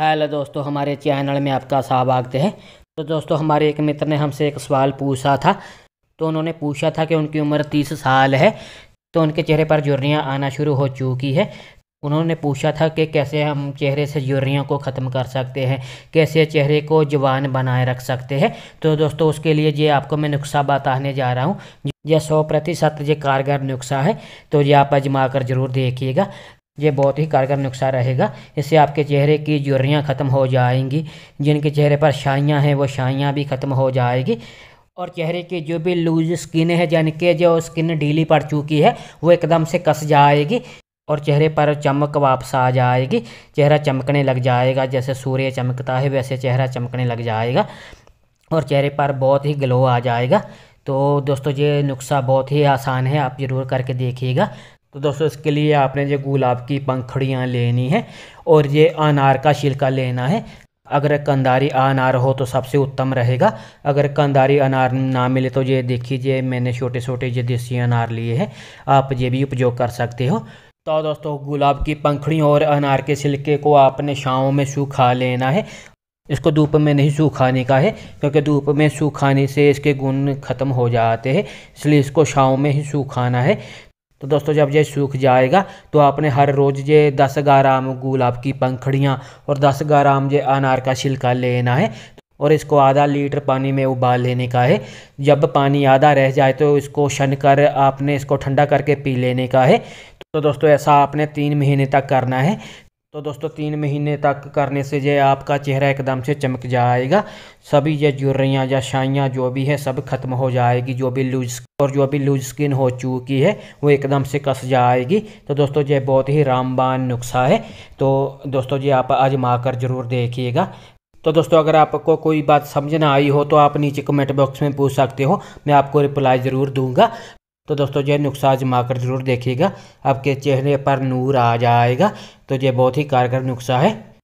hello दोस्तों हमारे channel में आपका स्वागत है तो दोस्तों हमारे एक मित्र ने हमसे एक सवाल पूछा था तो उन्होंने पूछा था कि उनकी उम्र तीस साल है तो उनके चेहरे पर जुर्रियाँ आना शुरू हो चुकी है उन्होंने पूछा था कि कैसे हम चेहरे से जुर्रियों को ख़त्म कर सकते हैं कैसे चेहरे को जवान बनाए रख सकते हैं तो दोस्तों उसके लिए ये आपको मैं नुस्खा बताने जा रहा हूँ यह सौ प्रतिशत ये कारगर नुस्खा है तो ये आप आजमा कर ज़रूर देखिएगा ये बहुत ही कारगर नुस्खा रहेगा इससे आपके चेहरे की जुर्रियाँ ख़त्म हो जाएंगी जिनके चेहरे पर शाइयाँ हैं वो शाइयाँ भी ख़त्म हो जाएगी और चेहरे की जो भी लूज स्किन है यानी कि जो स्किन ढीली पड़ चुकी है वो एकदम से कस जाएगी और चेहरे पर चमक वापस आ जाएगी चेहरा चमकने लग जाएगा जैसे सूर्य चमकता है वैसे चेहरा चमकने लग जाएगा और चेहरे पर बहुत ही ग्लो आ जाएगा तो दोस्तों ये नुस्खा बहुत ही आसान है आप ज़रूर करके देखिएगा तो दोस्तों इसके लिए आपने जो गुलाब की पंखड़ियाँ लेनी है और ये अनार का छिलका लेना है अगर कंदारी अनार हो तो सबसे उत्तम रहेगा अगर कंदारी अनार ना मिले तो ये देखिए मैंने छोटे छोटे ये देसी अनार लिए हैं आप ये भी उपयोग कर सकते हो तो दोस्तों गुलाब की पंखड़ी और अनार के छिलके को आपने छाँव में सूखा लेना है इसको धूप में नहीं सूखाने का है क्योंकि धूप में सूखाने से इसके गुण ख़त्म हो जाते हैं इसलिए इसको छाँव में ही सूखाना है तो दोस्तों जब ये सूख जाएगा तो आपने हर रोज़ ये दस ग्राम गुलाब की पंखड़ियाँ और दस ग्राम ये अनार का छिलका लेना है और इसको आधा लीटर पानी में उबाल लेने का है जब पानी आधा रह जाए तो इसको शन कर आपने इसको ठंडा करके पी लेने का है तो दोस्तों ऐसा आपने तीन महीने तक करना है तो दोस्तों तीन महीने तक करने से जो आपका चेहरा एकदम से चमक जाएगा सभी जो जुर्रियाँ या शाइयाँ जो भी है सब ख़त्म हो जाएगी जो भी लूज और जो भी लूज स्किन हो चुकी है वो एकदम से कस जाएगी तो दोस्तों ये बहुत ही रामबान नुस्खा है तो दोस्तों जी आप आजमा कर ज़रूर देखिएगा तो दोस्तों अगर आपको कोई बात समझ ना आई हो तो आप नीचे कमेंट बॉक्स में पूछ सकते हो मैं आपको रिप्लाई ज़रूर दूंगा तो दोस्तों ये नुस्खा आजमाकर ज़रूर देखिएगा आपके चेहरे पर नूर आ जाएगा तो ये बहुत ही कारगर नुस्खा है